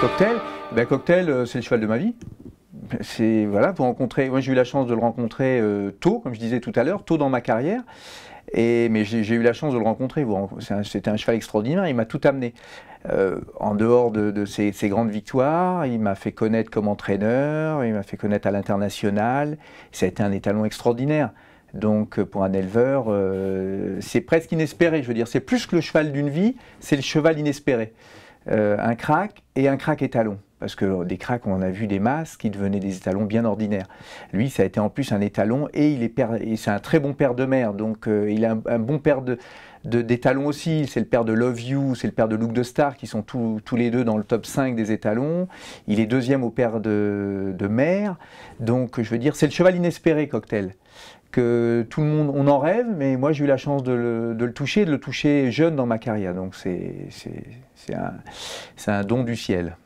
Cocktail, ben Cocktail, euh, c'est le cheval de ma vie. C'est voilà pour rencontrer. Moi, j'ai eu la chance de le rencontrer euh, tôt, comme je disais tout à l'heure, tôt dans ma carrière. Et, mais j'ai eu la chance de le rencontrer. C'était un, cheval extraordinaire. Il m'a tout amené. Euh, en dehors de, ses, grandes victoires, il m'a fait connaître comme entraîneur, il m'a fait connaître à l'international. c'était un étalon extraordinaire. Donc pour un éleveur, c'est presque inespéré. Je veux dire, c'est plus que le cheval d'une vie, c'est le cheval inespéré. Euh, un crack et un crack étalon. Parce que des cracks, on a vu des masses qui devenaient des étalons bien ordinaires. Lui, ça a été en plus un étalon et il est c'est un très bon père de mère. Donc, euh, il a un, bon père de, d'étalons aussi. C'est le père de Love You, c'est le père de Look de Star qui sont tous les deux dans le top 5 des étalons. Il est deuxième au père de, de mère. Donc, je veux dire, c'est le cheval inespéré, Cocktail que tout le monde, on en rêve, mais moi j'ai eu la chance de le, toucher, de le toucher jeune dans ma carrière. Donc c'est un don du ciel.